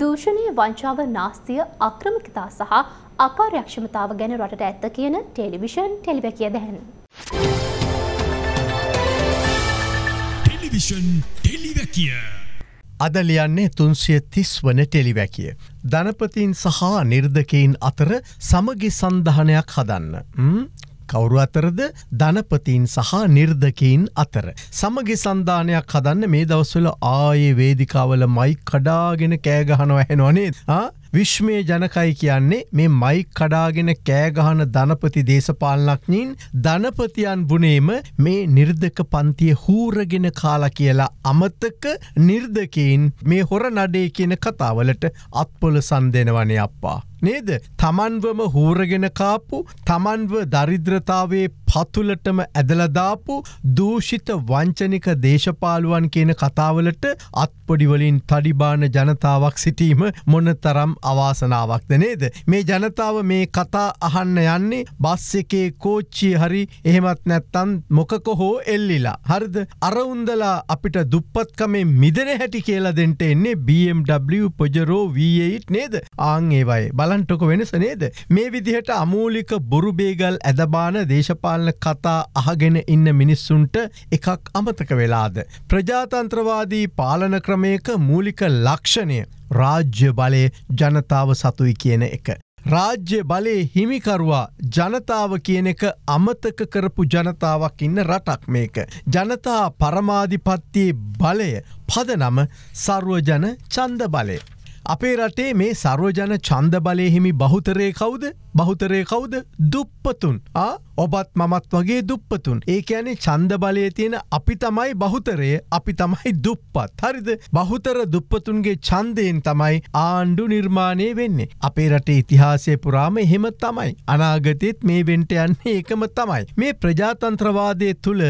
දූෂණය වංචාව නාස්තිය අක්‍රමිකතා සහ අකාර්යක්ෂමතාව ගැන රටට ඇත්ත කියන ටෙලිවිෂන් ටෙලිවැකිය දැන්. ටෙලිවිෂන් ටෙලිවැකිය. අද ලියන්නේ තුන්සිය තිස් වන ටෙලිවැකිය. ධනපතින් සහ නිර්ධකයින් අතර සමගි සන්ධානයක් හදන්න. කවුරු අතරද ධනපතින් සහ නිර්ධකීන් අතර. සමගි සන්ධානයක් හදන්න මේ දවස්වල ආයේ වේදිකාවල මයි කඩාගෙන කෑගහනව ඇහෙනවනේ විශ්මය ජනකයි කියන්නේ මේ මයි කඩාගෙන කෑගහන ධනපති දේශපාලනක්ඥින් ධනපතියන් බුණේම මේ නිර්ධක පන්තිය හූරගෙන කාලා කියලා අමතක නිර්ධකයින් මේ හොර නඩේ කියන කතාවලට අත්පොල සන්දෙනවනේ අප්පා. නේද තමන්වම හූරගෙන කාපු තමන්ව දරිද්‍රතාවේ පතුලටම ඇදලදාපු දූෂිත වංචනික දේශපාලුවන් කියන කතාවලට අත්පොඩිවලින් තඩිබාන ජනතාවක් සිටීම මොන තරම් අවාසනාවක්ද නේද. මේ ජනතාව මේ කතා අහන්න යන්නේ බස් එකේ කෝච්චි හරි එහෙමත් නැත්තන් මොකක හෝ එල්ලිලා. හරිද අරවුන්දලා අපිට දුප්පත්කමේ මිදන හැටි කියලා දෙෙන්ට එන්නේ BMW පොජරෝ V8 නේද ආං ඒවයි බල බලන්ටොක වෙනස නේද. මේ විදිහට අමූලික බොරුබේගල් ඇදබාන දේශපාලන කතා අහගෙන ඉන්න මිනිස්සුන්ට එකක් අමතක වෙලාද. ප්‍රජාතන්ත්‍රවාදී පාලන ක්‍රමයක මූලික ලක්ෂණය රාජ්‍ය බලය ජනතාව සතුයි කියන එක. රාජ්‍ය බලේ හිමිකරවා ජනතාව කියන එක අමතක කරපු ජනතාවක් ඉන්න රටක් මේක. ජනතා පරමාධිපත්තියේ බලය පදනම සර්ුවජන චන්ද බලය. අපේ රටේ මේ සර්වජන චන්ද බලයහිමි බහුතරය කවුද බහුතරය කවුද දුප්පතුන් ඔබත් මමත් වගේ දුප්පතුන් ඒ ඇනේ චන්ද බලය තියෙන අපි තමයි බහුතරය අපි තමයි දුප්පත් හරිද බහුතර දුප්පතුන්ගේ චන්දයෙන් තමයි ආණ්ඩු නිර්මාණය වෙන්නේ අපේ රටේ ඉතිහාසය පුරාම එහෙම තමයි අනාගතයත් මේ වෙන්ට යන්නේ ඒකම තමයි මේ ප්‍රජාතන්ත්‍රවාදය තුළ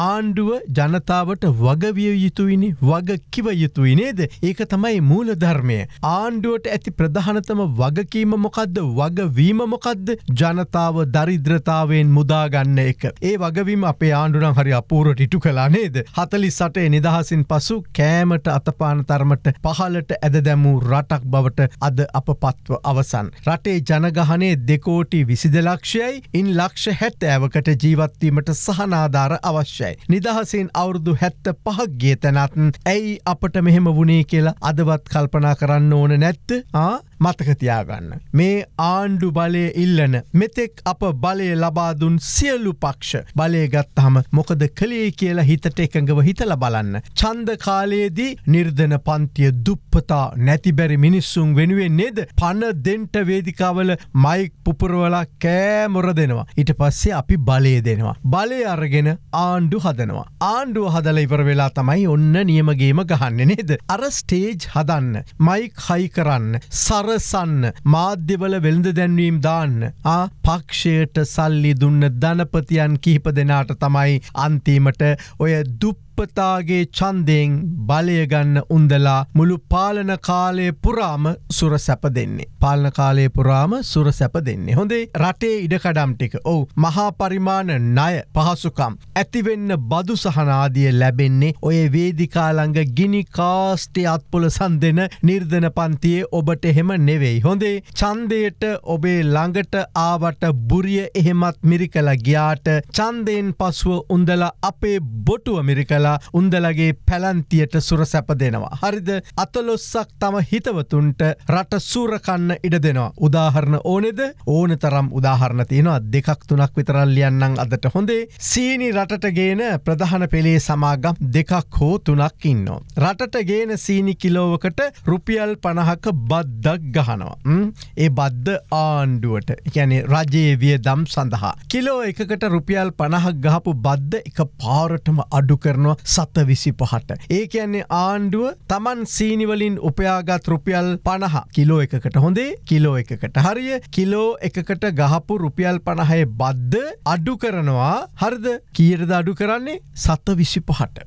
ආණ්ඩුව ජනතාවට වගවිය යුතුයිනි වගකිව යුතුයි නේද ඒක තමයි මූලධර්මය ආණ්ඩුවට ඇති ප්‍රධානතම වගකීම මොකක්ද වගවීම මොකක්ද ජනතාව දරිද්‍රතාවෙන් මුදාගන්න එක. ඒ වගවීම අපේ ආණ්ඩුනම් හරි අපූරට ඉටු කලා නේද. හතලි සටේ නිදහසින් පසු කෑමට අතපාන තරමට පහලට ඇද දැමූ රටක් බවට අද අප පත්ව අවසන්. රටේ ජනගහනේ දෙකෝටි විසිදලක්ෂයයි ඉන් ලක්ෂ හැත් ඇවකට ජීවත්වීමට සහනාධාර අවශ්‍යයි. නිදහසින් අවුරුදු හැත්ත පහක්ගේ තැනත් ඇයි අපට මෙහෙම වුණේ කියලා අදවත් කල්පනා කරන්න කරන්න ඕන නැත්ත ආ මතකතියාගන්න. මේ ආණ්ඩු බලය ඉල්ලන මෙතෙක් අප බලය ලබාදුන් සියලු පක්ෂ බලය ගත්තහම මොකද කළේ කියලා හිතට එකඟව හිතල බලන්න. චන්ද කාලයේදී නිර්ධන පන්තිය දුප්පතා නැතිබැරි මිනිස්සුන් වෙනුවෙන් නෙද පණ දෙන්ට වේදිකාවල මයික් පුපුරවලා කෑමොර දෙනවා. ඊට පස්සේ අපි බලය දෙනවා. බලය අරගෙන ආණ්ඩු හදනවා. ආණ්ඩුව හදල ඉවර වෙලා තමයි ඔන්න නියමගේම ගහන්න නේද. අර ස්ටේජ් හදන්න මයික් හයි කරන්න සර සරසන්න මාධ්‍යවල වෙළඳ දැන්වීම් දාන්න ආ පක්ෂයට සල්ලි දුන්න ධනපතියන් කිහිප දෙනාට තමයි අන්තීමට ඔය දුප්ප අපතාගේ චන්දයෙන් බලයගන්න උන්දලා මුළු පාලන කාලය පුරාම සුර සැප දෙන්නේ. පාලන කාලය පුරාම සුර සැප දෙන්නේ. හොඳේ රටේ ඉඩකඩම් ටික ඔවු මහා පරිමාණ ණය පහසුකම්. ඇතිවෙන්න බදු සහනාදිය ලැබෙන්නේ ඔය වේදිකාළඟ ගිනි කාස්ටි අත්පොල සන් දෙන නිර්ධන පන්තියේ ඔබට එහෙම නෙවෙයි. හොඳේ චන්දයට ඔබේ ළඟට ආවට බුරිය එහෙමත් මිරිකලා ගියාට චන්දයෙන් පසුව උන්දලා අපේ බොටුව මිරිකලා නිසා උන්දලගේ පැලන්තියට සුර සැප දෙනවා. හරිද අතලොස්සක් තම හිතවතුන්ට රට සූරකන්න ඉඩ දෙනවා. උදාහරණ ඕනෙද ඕන තරම් උදාහරණ තියෙනවා දෙකක් තුනක් විතරල් ලියන්නන් අදට හොඳේ සීනි රටට ගේන ප්‍රධාන පෙළේ සමාගම් දෙකක් හෝ තුනක් ඉන්නවා. රටට ගේන සීනි කිලෝවකට රුපියල් පණහක බද්දක් ගහනවා. ඒ බද්ධ ආණ්ඩුවට එකැනෙ රජයේ විය දම් සඳහා. කිලෝ එකකට රුපියල් පණහක් ගහපු බද්ධ එක පාරටම අඩු කරනවා සත විසි පහට. ඒ කියන්නේ ආණ්ඩුව තමන් සීනිවලින් උපයාගත් රුපියල් පණහ කිලෝ එකකට හොඳේ කිලෝ එකකට හරිය කිලෝ එකකට ගහපු රුපියල් පණහය බද්ධ අඩු කරනවා හරිද කියරද අඩු කරන්නේ සත විසි පහට.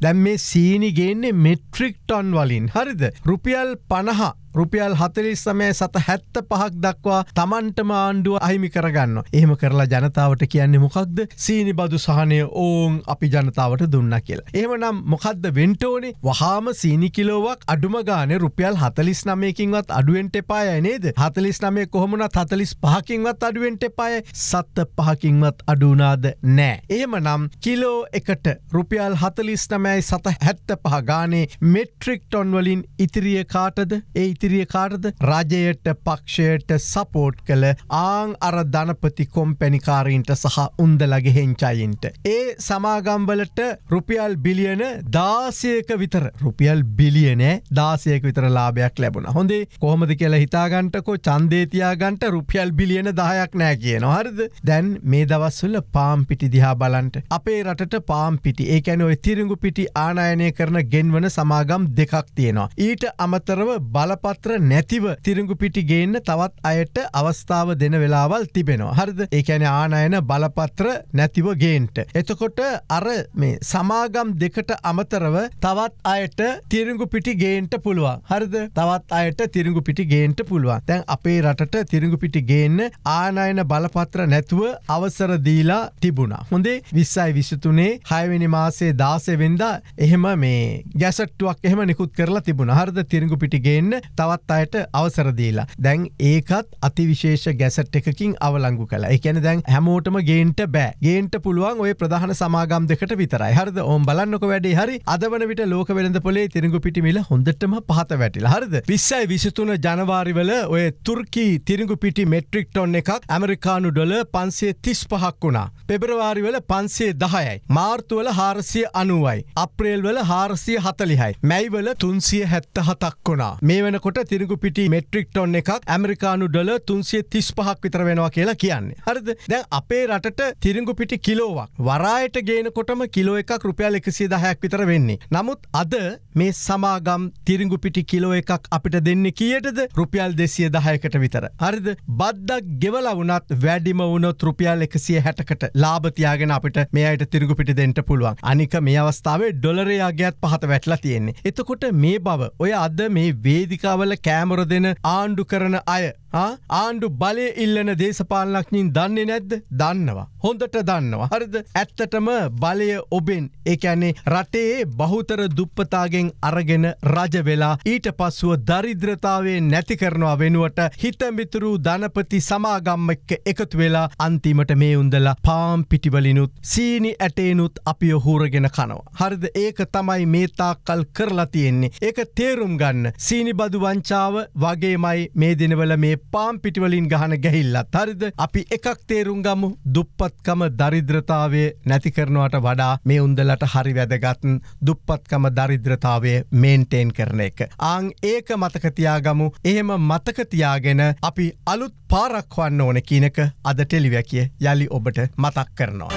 දැම් මේ සීනිගේන්නේ මෙට්‍රික්ටොන් වලින් හරිද රුපියල් පණහා රුපියල් හතලිස්සමය සත හැත්ත පහක් දක්වා තමන්ටම ආණ්ඩුව අහිමි කරගන්න. එහෙම කරලා ජනතාවට කියන්නේ මොකක්ද සීනි බදු සහනය ඕවන් අපි ජනතාවට දුන්න කියලා. එහමනම් මොකක්ද වෙන්ටෝනේ වහාම සීනිකිලෝවක් අඩුම ගාන රුපියල් හතලිස් නමයකින්වත් අඩුවෙන්ට පාය නේද හතලිස් නමේ කොහොමනත් හතලිස් පහකින්වත් අඩුවෙන්ට පාය සත්ත පහකින්වත් අඩුනාද නෑ. එහෙම නම් කිලෝ එකට රුපියල් හතලිස් නමයි සත හැත්ත පහගානේ මෙට්‍රික් ටොන්වලින් ඉතිරිය කාටද ඒ ඉති මෛත්‍රිය කාර්ද රජයට පක්ෂයට සපෝට් කළ ආං අර ධනපති කොම්පැනිකාරීන්ට සහ උන්දලගේ හෙංචයින්ට. ඒ සමාගම්බලට රුපියල් බිලියන දාසයක විතර රුපියල් බිලියනේ දාසයක විතර ලාභයක් ලැබුණ හොඳේ කොහොමද කියලා හිතාගන්ටකෝ චන්දේතියාගන්ට රුපියල් බිලියන දායක් නෑ කියන හරිද දැන් මේ දවස්වල පාම් පිටි දිහා බලන්ට අපේ රටට පාම් පිටි ඒකැන ඔය තිරිංගු පිටි ආනායනය කරන ගෙන්වන සමාගම් දෙකක් තියෙනවා. ඊට අමතරව බලපත් පාත්‍ර නැතිව තිරංගු පිටි ගේන්න තවත් අයට අවස්ථාව දෙන වෙලාවල් තිබෙනවා. හරිද ඒකැන ආනයන බලපත්‍ර නැතිව ගේන්ට. එතකොට අර මේ සමාගම් දෙකට අමතරව තවත් අයට තිරංගු පිටි ගේන්ට පුළුවන්. හරිද තවත් අයට තිරංගු පිටි ගේන්ට පුළුවන් තැන් අපේ රටට තිරංගු පිටි ගේන්න ආනයන බලපත්‍ර නැතුව අවසර දීලා තිබුණා. හොඳේ විස්සයි විසිතුනේ හයවෙනි මාසේ දාසවෙන්දා එහෙම මේ ගැසට්ටුවක් එහම නිකුත් කරලා තිබුණ හරද තිරංගු පිටිගේන්න ත තවත් අයට අවසර දීලා දැන් ඒකත් අතිවිශේෂ ගැසට් එකකින් අවලංගු කලා එකන දැන් හැමෝටම ගේන්ට බෑ ගේන්ට පුළුවන් ඔය ප්‍රධාන සමාගම් දෙකට විතරයි හරිද ඕම් බලන්නක වැඩේ හරි අදවන විට ලෝක වෙළඳ පොලේ තිරගු පිටිමිල හොඳටම පහත වැටිල හරිද විස්සයි විසිතුන ජනවාරිවල ඔය තුර්කී තිරගු පිටි මෙට්‍රික් ටොන් එකක් ඇමරිකානු ඩොල පන්සේ තිස් පහක් වුණා පෙබරවාරිවල පන්සේ දහයයි මාර්තුවල හාරසිය අනුවයි අප්‍රේල්වල හාරසිය හතලිහයි මැයිවල තුන්සිය හැත්ත හතක් වුණා මේ වෙන යනකොට තිරිගු පිටි මෙට්‍රික් ටොන් එකක් ඇමරිකානු ඩොල තුන්සේ තිස් පහක් විතර වෙනවා කියලා කියන්නේ. හරිද දැන් අපේ රටට තිරිගු පිටි කිලෝවක් වරායට ගේනකොටම කිලෝ එකක් රුපියල් එකසිේ දහයක් විතර වෙන්නේ. නමුත් අද මේ සමාගම් තිරිගු පිටි කිලෝ එකක් අපිට දෙන්න කියටද රුපියල් දෙසිය දහයකට විතර. හරිද බද්දක් ගෙවල වුනත් වැඩිම වුණොත් රුපියල් එකසිය හැටකට ලාබතියාගෙන අපිට මේ අයට තිරිගු පිටි දෙන්නට පුළුවන් අනික මේ අවස්ථාවේ ඩොලරයාගේත් පහත වැටලා තියෙන්නේ. එතකොට මේ බව ඔය අද මේ වේදිකා සංස්ථාවල කෑමර දෙන ආණ්ඩු කරන අය ආණ්ඩු බලය ඉල්ලන දේශපාලනක්ඥින් දන්නේ නැද්ද දන්නවා. හොඳට දන්නවා. හරිද ඇත්තටම බලය ඔබෙන් එකැනේ රටේ බහුතර දුප්පතාගෙන් අරගෙන රජවෙලා ඊට පස්සුව දරිද්‍රතාවේ නැති කරනවා වෙනුවට හිතමිතුරු ධනපති සමාගම්ම එක්ක එකතු වෙලා අන්තිමට මේ උන්දලා පාම් පිටිවලිනුත් සීනි ඇටේනුත් අපි ඔහූරගෙන කනවා. හරිද ඒක තමයි මේතාකල් කරලා තියෙන්නේ. ඒක තේරුම් ගන්න සීනිබදු වංචාව වගේමයි මේ දෙනවල මේ පාම් පිටිවලින් ගහන ගැහිල්ලත් හරිද අපි එකක් තේරුම්ගමු දුප්පත්කම දරිද්‍රතාවේ නැති කරනවට වඩා මේ උන්දලට හරි වැදගත්න් දුප්පත්කම දරිද්‍රතාවේ මේන්ටේන් කරන එක. ආං ඒක මතකතියාගමු එහෙම මතකතියාගෙන අපි අලුත් පාරක්වන්න ඕන කියනක අද ටෙලිවැකිය යළි ඔබට මතක් කරනවා.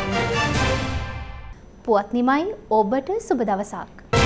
පුවත් නිමයි ඔබට සුබ දවසක්.